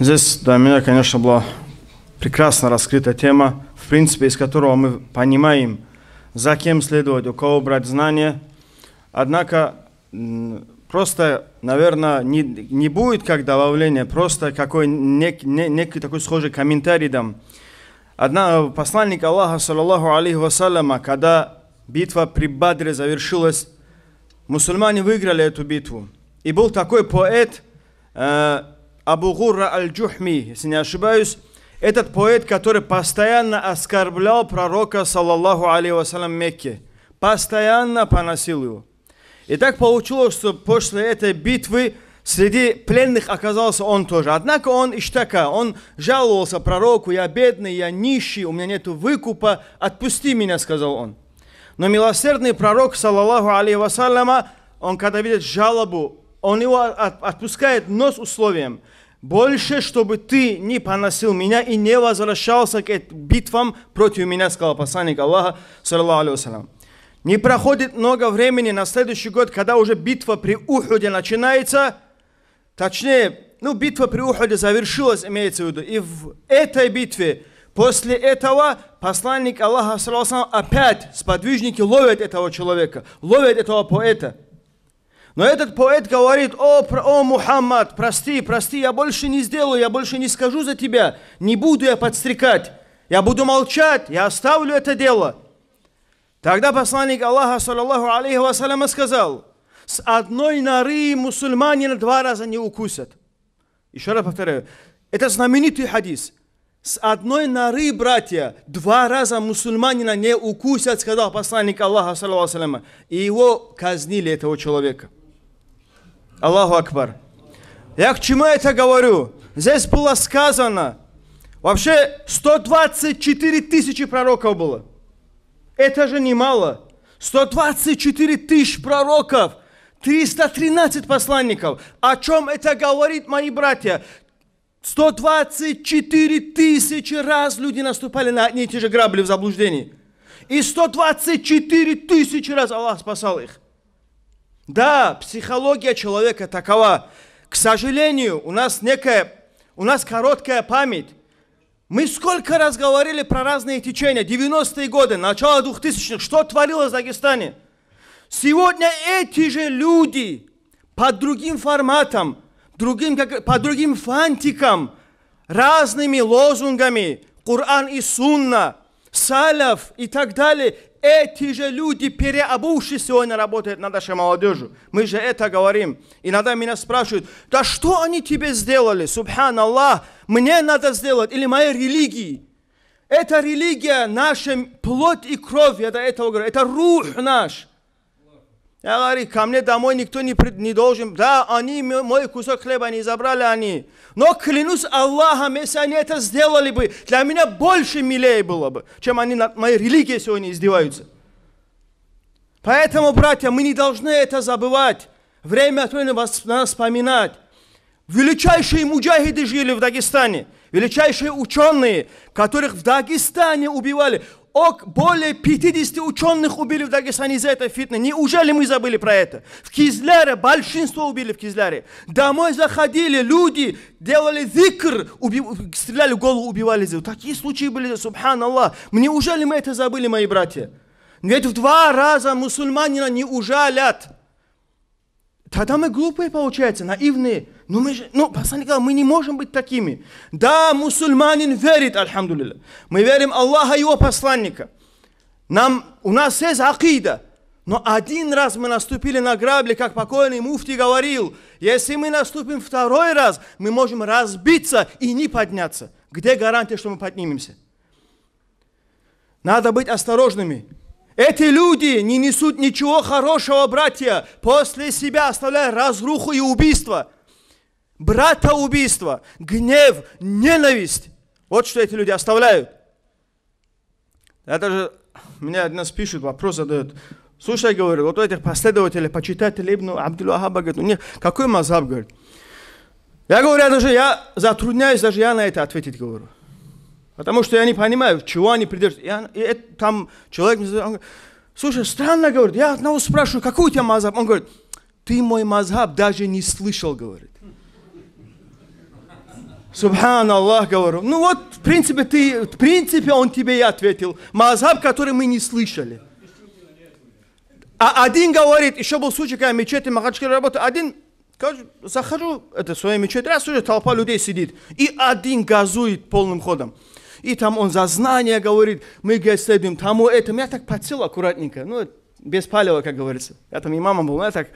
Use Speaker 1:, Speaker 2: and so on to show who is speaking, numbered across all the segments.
Speaker 1: Здесь для меня, конечно, была прекрасно раскрыта тема, в принципе, из которого мы понимаем, за кем следовать, у кого брать знания. Однако просто, наверное, не, не будет как добавление, просто какой нек, не, некий такой схожий комментарий дам. Одна, посланник Аллаха, саллаллаху алейхи вассаляма, когда битва при Бадре завершилась, мусульмане выиграли эту битву. И был такой поэт, э, Абу Гурра Аль-Джухми, если не ошибаюсь, этот поэт, который постоянно оскорблял пророка, саллаллаху алейхи вассалям, Мекке. Постоянно поносил его. И так получилось, что после этой битвы среди пленных оказался он тоже. Однако он иштака, он жаловался пророку, я бедный, я нищий, у меня нет выкупа, отпусти меня, сказал он. Но милосердный пророк, саллаллаху алейхи вассаляма, он когда видит жалобу он его отпускает, но с условием, больше, чтобы ты не поносил меня и не возвращался к битвам против меня, сказал посланник Аллаха, саллаху алейкум. Не проходит много времени на следующий год, когда уже битва при Ухуде начинается, точнее, ну, битва при Ухуде завершилась, имеется в виду, и в этой битве, после этого, посланник Аллаха, саллаху опять сподвижники ловят этого человека, ловят этого поэта – но этот поэт говорит, о, о Мухаммад, прости, прости, я больше не сделаю, я больше не скажу за тебя, не буду я подстрекать, я буду молчать, я оставлю это дело. Тогда посланник Аллаха, саллаллаху алейхи вассаляма, сказал, с одной норы мусульманина два раза не укусят. Еще раз повторяю, это знаменитый хадис. С одной норы, братья, два раза мусульманина не укусят, сказал посланник Аллаха, саллаллаху алейхи И его казнили, этого человека. Аллаху Акбар. Я к чему это говорю? Здесь было сказано, вообще 124 тысячи пророков было. Это же немало. 124 тысячи пророков, 313 посланников. О чем это говорит, мои братья? 124 тысячи раз люди наступали на одни и те же грабли в заблуждении. И 124 тысячи раз Аллах спасал их. Да, психология человека такова. К сожалению, у нас некая, у нас короткая память. Мы сколько раз говорили про разные течения, 90-е годы, начало 2000-х, что творилось в Дагестане. Сегодня эти же люди по другим форматам, другим, по другим фантикам, разными лозунгами, Коран и Сунна, Саляф и так далее, эти же люди, переобувшись сегодня, работают над нашей молодежью. Мы же это говорим. Иногда меня спрашивают, да что они тебе сделали? Субхан Аллах. мне надо сделать или моей религии. Эта религия наша плоть и кровь, я до этого говорю, это рух наш. Я говорю, ко мне домой никто не, пред, не должен. Да, они мой кусок хлеба не забрали они. Но клянусь Аллахом, если они это сделали бы, для меня больше милее было бы, чем они над моей религией сегодня издеваются. Поэтому, братья, мы не должны это забывать. Время от времени вас, нас вспоминать. Величайшие муджахиды жили в Дагестане. Величайшие ученые, которых в Дагестане убивали ок более 50 ученых убили в Дагестане из-за этой фитны. Неужели мы забыли про это? В Кизляре большинство убили в Кизляре. Домой заходили люди, делали зикр, убив... стреляли в голову, убивали. Такие случаи были, субханаллах. Неужели мы это забыли, мои братья? Ведь в два раза мусульманина не ужалят. Тогда мы глупые, получается, наивные. Но ну, мы же, ну, пацан мы не можем быть такими. Да, мусульманин верит, альхамдулилля. Мы верим Аллаха и его посланника. Нам, у нас есть акида. Но один раз мы наступили на грабли, как покойный муфти говорил, если мы наступим второй раз, мы можем разбиться и не подняться. Где гарантия, что мы поднимемся? Надо быть осторожными. Эти люди не несут ничего хорошего, братья. После себя оставляют разруху и убийство – брата убийство, гнев, ненависть. Вот что эти люди оставляют. Это же меня один раз пишет, вопрос задает. Слушай, говорю, вот у этих последователей, почитателей Ибн Абдул Ахаба, говорит, у них какой мазаб, говорит. Я говорю, я даже я затрудняюсь, даже я на это ответить говорю. Потому что я не понимаю, чего они придерживаются. Я, и это, там человек мне говорит, слушай, странно, говорит, я одного спрашиваю, какой у тебя мазаб? Он говорит, ты мой мазаб даже не слышал, говорит. Субхан Аллах, говорю. Ну вот, в принципе, ты, в принципе, он тебе и ответил. Мазаб, который мы не слышали. А один говорит, еще был случай, когда мечети Махачкале работают. один, скажу, захожу, это своя мечеть, раз уже толпа людей сидит, и один газует полным ходом. И там он за знания говорит, мы говорит, следуем тому, этому. Я так подсел аккуратненько, ну, без палева, как говорится. Я там мама был, ну, я так.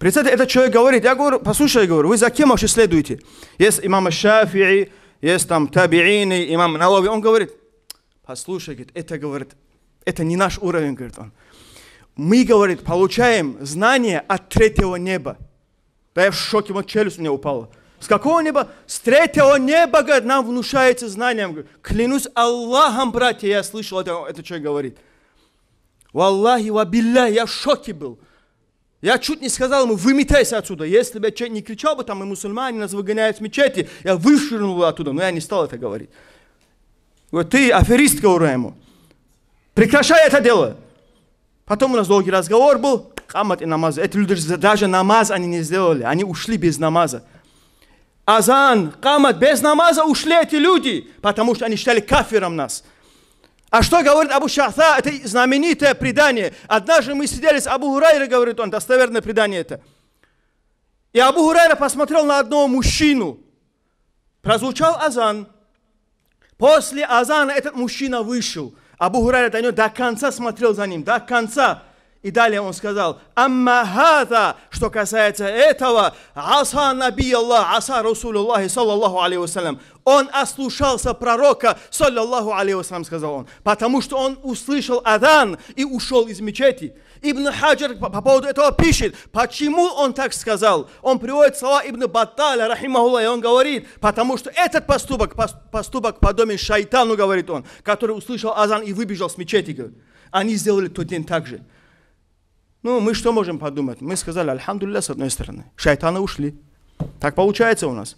Speaker 1: Представьте, этот человек говорит, я говорю, послушай, говорю, вы за кем вообще следуете? Есть имам Шафии, есть там Табиини, имам Налови. Он говорит, послушай, говорит, это, говорит, это не наш уровень, говорит он. Мы, говорит, получаем знания от третьего неба. Да я в шоке, вот челюсть у меня упала. С какого неба? С третьего неба, говорит, нам внушается знанием. Клянусь Аллахом, братья, я слышал, это, этот человек говорит. В Валлахи, вабилля, я в шоке был. Я чуть не сказал ему, выметайся отсюда. Если бы я не кричал бы там, и мусульмане нас выгоняют с мечети, я вышвырнул бы оттуда, но я не стал это говорить. Вот ты аферист, говорю Прекращай это дело. Потом у нас долгий разговор был, хамат и намаз. Эти люди даже намаз они не сделали, они ушли без намаза. Азан, камат, без намаза ушли эти люди, потому что они считали кафиром нас. А что говорит Абу Шахта? Это знаменитое предание. Однажды мы сидели с Абу Хурайра, говорит он, достоверное предание это. И Абу Хурайра посмотрел на одного мужчину. Прозвучал азан. После азана этот мужчина вышел. Абу Хурайра до него до конца смотрел за ним, до конца. И далее он сказал, «Амма хата, что касается этого, аса наби Аллах, аса Расулуллахи, саллаллаху алейхи вассалям». Он ослушался пророка, саллаллаху алейхи вассалям, сказал он, потому что он услышал адан и ушел из мечети. Ибн Хаджар по, по поводу этого пишет, почему он так сказал. Он приводит слова Ибн Батталя, рахимахулла, и он говорит, потому что этот поступок, поступок подобен шайтану, говорит он, который услышал азан и выбежал с мечети. Они сделали тот день так же. Ну, мы что можем подумать? Мы сказали, альхамдулилля, с одной стороны. Шайтаны ушли. Так получается у нас.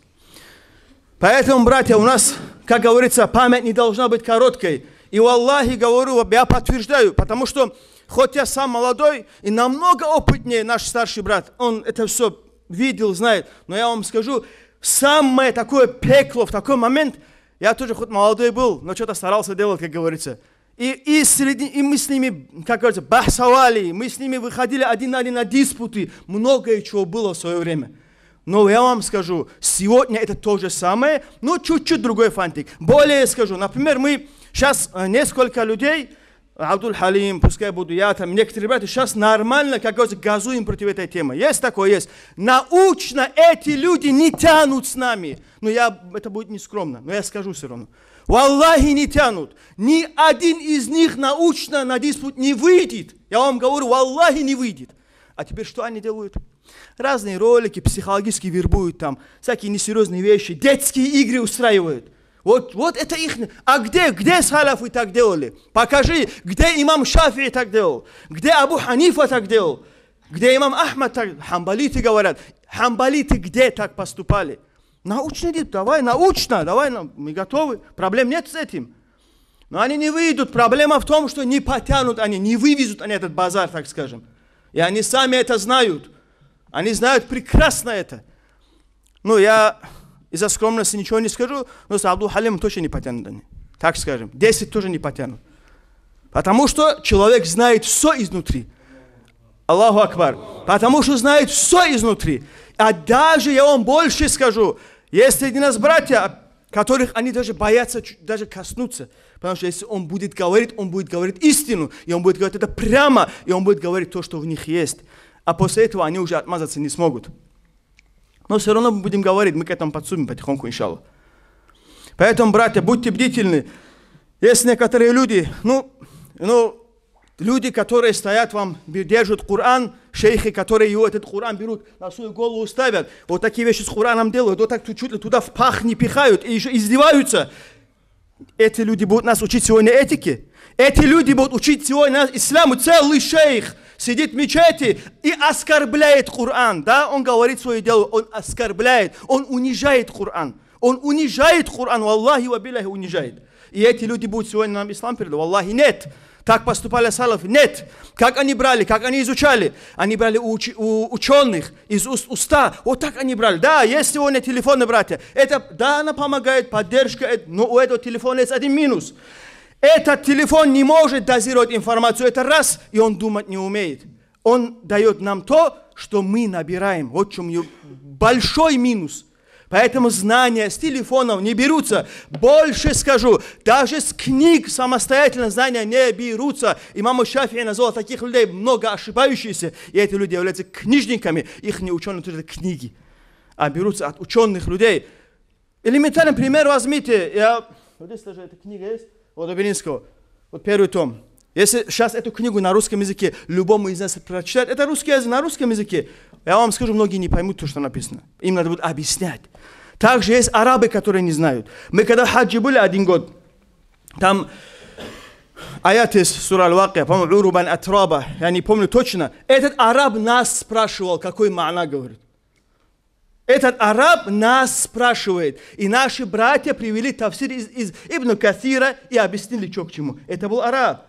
Speaker 1: Поэтому, братья, у нас, как говорится, память не должна быть короткой. И у Аллахи говорю, я подтверждаю, потому что хоть я сам молодой и намного опытнее наш старший брат, он это все видел, знает, но я вам скажу, самое такое пекло в такой момент, я тоже хоть молодой был, но что-то старался делать, как говорится – и, и, среди, и мы с ними, как говорится, бахсовали, мы с ними выходили один на один на диспуты. Многое чего было в свое время. Но я вам скажу, сегодня это то же самое, но чуть-чуть другой фантик. Более скажу, например, мы сейчас э, несколько людей, Абдул Халим, пускай буду я, там некоторые ребята сейчас нормально, как говорится, газуем против этой темы. Есть такое, есть. Научно эти люди не тянут с нами. Но я, это будет нескромно, но я скажу все равно. В Аллахе не тянут. Ни один из них научно на диспут не выйдет. Я вам говорю, в Аллахе не выйдет. А теперь что они делают? Разные ролики психологически вербуют там, всякие несерьезные вещи, детские игры устраивают. Вот, вот это их... А где, где салафы так делали? Покажи, где имам Шафии так делал? Где Абу Ханифа так делал? Где имам Ахмад так... Хамбалиты говорят. Хамбалиты где так поступали? Научный дип, давай, научно, давай, ну, мы готовы, проблем нет с этим. Но они не выйдут, проблема в том, что не потянут они, не вывезут они этот базар, так скажем. И они сами это знают. Они знают прекрасно это. Ну, я из-за скромности ничего не скажу, но с Абдул Халимом точно не потянут они. Так скажем, 10 тоже не потянут. Потому что человек знает все изнутри. Аллаху Акбар. Потому что знает все изнутри. А даже я вам больше скажу, есть среди нас братья, которых они даже боятся даже коснуться. Потому что если он будет говорить, он будет говорить истину. И он будет говорить это прямо. И он будет говорить то, что в них есть. А после этого они уже отмазаться не смогут. Но все равно мы будем говорить, мы к этому подсудим, потихоньку, иншалла. Поэтому, братья, будьте бдительны. Есть некоторые люди, ну, ну, люди, которые стоят вам, держат Коран, шейхи, которые его, этот Коран берут, на свою голову ставят, вот такие вещи с Кораном делают, вот так чуть ли туда в пах не пихают и еще издеваются. Эти люди будут нас учить сегодня этике. Эти люди будут учить сегодня нас исламу. Целый шейх сидит в мечети и оскорбляет Коран. Да, он говорит свое дело, он оскорбляет, он унижает Коран. Он унижает Коран, в ва унижает. И эти люди будут сегодня нам ислам передавать. В Аллахе нет. Так поступали Салов. Нет. Как они брали, как они изучали? Они брали у, уч- у ученых из уст, уста. Вот так они брали. Да, есть сегодня телефоны, братья. Это, да, она помогает, поддержка, но у этого телефона есть один минус. Этот телефон не может дозировать информацию. Это раз, и он думать не умеет. Он дает нам то, что мы набираем. Вот в чем большой минус – Поэтому знания с телефонов не берутся. Больше скажу, даже с книг самостоятельно знания не берутся. И Имам Шафи назвал таких людей много ошибающихся. И эти люди являются книжниками. Их не ученые это книги, а берутся от ученых людей. Элементарный пример возьмите. Я... Вот здесь даже эта книга есть. Вот Обелинского. Вот первый том. Если сейчас эту книгу на русском языке любому из нас прочитать, это русский язык на русском языке. Я вам скажу, многие не поймут то, что написано. Им надо будет объяснять. Также есть арабы, которые не знают. Мы когда в хаджи были один год, там аят из сура Аль-Вакия, по-моему, Урубан Атраба, я не помню точно. Этот араб нас спрашивал, какой маана говорит. Этот араб нас спрашивает. И наши братья привели тавсир из, из Ибн Катира и объяснили, что к чему. Это был араб.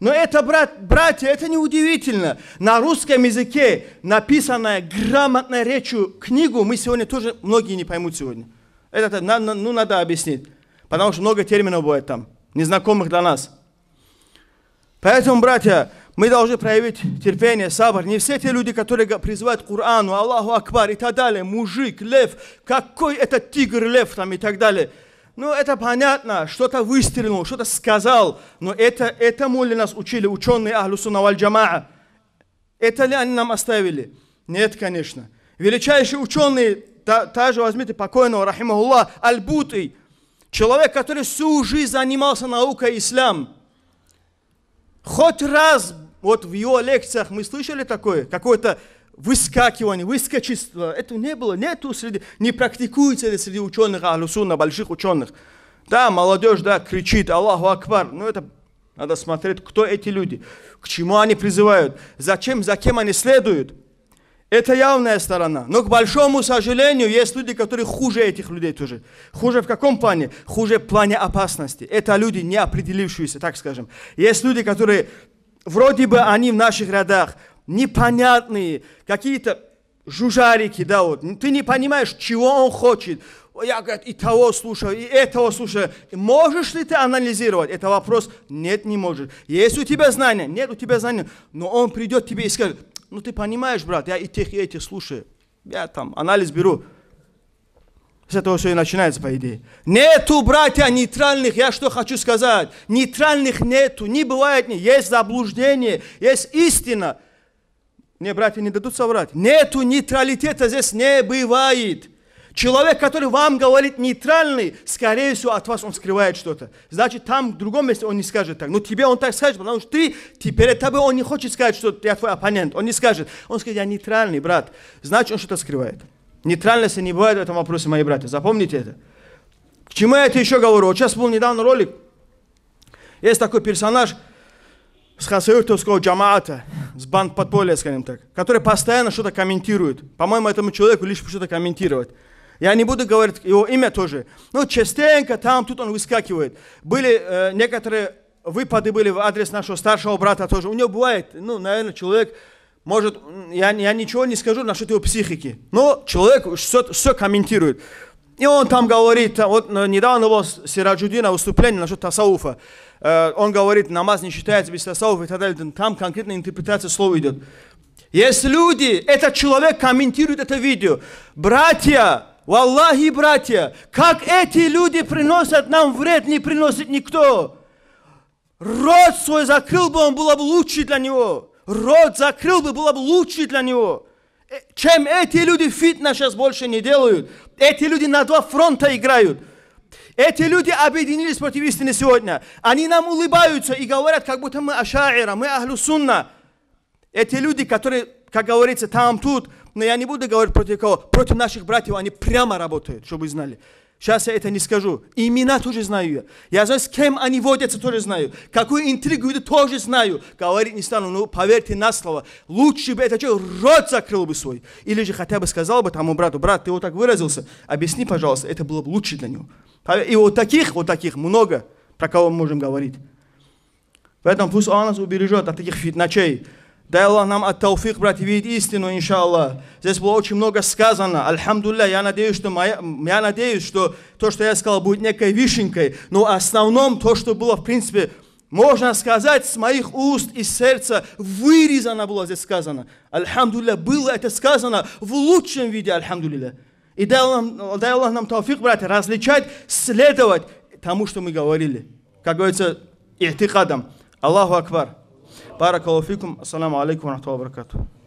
Speaker 1: Но это, брат, братья, это не удивительно. На русском языке написанная грамотной речью книгу мы сегодня тоже, многие не поймут сегодня. Это надо, ну, надо объяснить, потому что много терминов будет там, незнакомых для нас. Поэтому, братья, мы должны проявить терпение, сабр. Не все те люди, которые призывают к Корану, Аллаху Акбар и так далее, мужик, лев, какой это тигр, лев там и так далее – ну, это понятно, что-то выстрелил, что-то сказал, но это, этому ли нас учили ученые Ахлусуна Валь Джамаа? Это ли они нам оставили? Нет, конечно. Величайшие ученые, та, та же возьмите покойного, рахимахулла, Аль-Бутый, человек, который всю жизнь занимался наукой ислам. Хоть раз вот в его лекциях мы слышали такое, какое-то выскакивание, выскочество. Это не было, нету среди, не практикуется это среди ученых на больших ученых. Да, молодежь, да, кричит Аллаху Акбар, но это надо смотреть, кто эти люди, к чему они призывают, зачем, за кем они следуют. Это явная сторона. Но, к большому сожалению, есть люди, которые хуже этих людей тоже. Хуже в каком плане? Хуже в плане опасности. Это люди, не определившиеся, так скажем. Есть люди, которые вроде бы они в наших рядах, непонятные, какие-то жужарики, да, вот. Ну, ты не понимаешь, чего он хочет. Я, говорит, и того слушаю, и этого слушаю. Можешь ли ты анализировать? Это вопрос. Нет, не можешь. Есть у тебя знания? Нет, у тебя знания. Но он придет тебе и скажет, ну ты понимаешь, брат, я и тех, и этих слушаю. Я там анализ беру. С этого все и начинается, по идее. Нету, братья, нейтральных, я что хочу сказать. Нейтральных нету, не бывает, не. есть заблуждение, есть истина – мне братья не дадут соврать. Нету нейтралитета здесь не бывает. Человек, который вам говорит нейтральный, скорее всего, от вас он скрывает что-то. Значит, там, в другом месте он не скажет так. Но ну, тебе он так скажет, потому что ты, теперь тобой он не хочет сказать, что ты твой оппонент. Он не скажет. Он скажет, я нейтральный, брат. Значит, он что-то скрывает. Нейтральности не бывает в этом вопросе, мои братья. Запомните это. К чему я это еще говорю? Вот сейчас был недавно ролик. Есть такой персонаж – с хасаюртовского джамаата, с банд подполья, скажем так, который постоянно что-то комментирует. По-моему, этому человеку лишь бы что-то комментировать. Я не буду говорить его имя тоже. Но ну, частенько там, тут он выскакивает. Были э, некоторые выпады были в адрес нашего старшего брата тоже. У него бывает, ну, наверное, человек, может, я, я ничего не скажу насчет его психики, но человек все, все комментирует. И он там говорит, вот э, недавно было Сираджудина выступление насчет Тасауфа. Э, он говорит, намаз не считается без тасавов и так далее. Там конкретная интерпретация слова идет. Есть люди, этот человек комментирует это видео. Братья, Валлахи, братья, как эти люди приносят нам вред, не приносит никто. Рот свой закрыл бы, он было бы лучше для него. Рот закрыл бы, было бы лучше для него. Э, чем эти люди фитна сейчас больше не делают. Эти люди на два фронта играют. Эти люди объединились против истины сегодня. Они нам улыбаются и говорят, как будто мы ашаира, мы ахлю сунна. Эти люди, которые, как говорится, там, тут, но я не буду говорить против кого, против наших братьев, они прямо работают, чтобы вы знали. Сейчас я это не скажу. Имена тоже знаю я. Я знаю, с кем они водятся, тоже знаю. Какую интригу идут, тоже знаю. Говорить не стану, но поверьте на слово. Лучше бы это человек рот закрыл бы свой. Или же хотя бы сказал бы тому брату, брат, ты вот так выразился, объясни, пожалуйста, это было бы лучше для него. И вот таких, вот таких много, про кого мы можем говорить. Поэтому пусть он нас убережет от таких фитначей. Дай Аллах нам от тауфик, брать, видеть истину, иншаллах. Здесь было очень много сказано. Альхамдулля, я надеюсь, что моя, я надеюсь, что то, что я сказал, будет некой вишенькой. Но в основном то, что было, в принципе, можно сказать, с моих уст и сердца вырезано было здесь сказано. Альхамдулля, было это сказано в лучшем виде, альхамдулля. И дай Аллах, дай Аллах нам тауфик, братья, различать, следовать тому, что мы говорили. Как говорится, ихтикадам. Аллаху Акбар. بارك الله فيكم السلام عليكم ورحمة الله وبركاته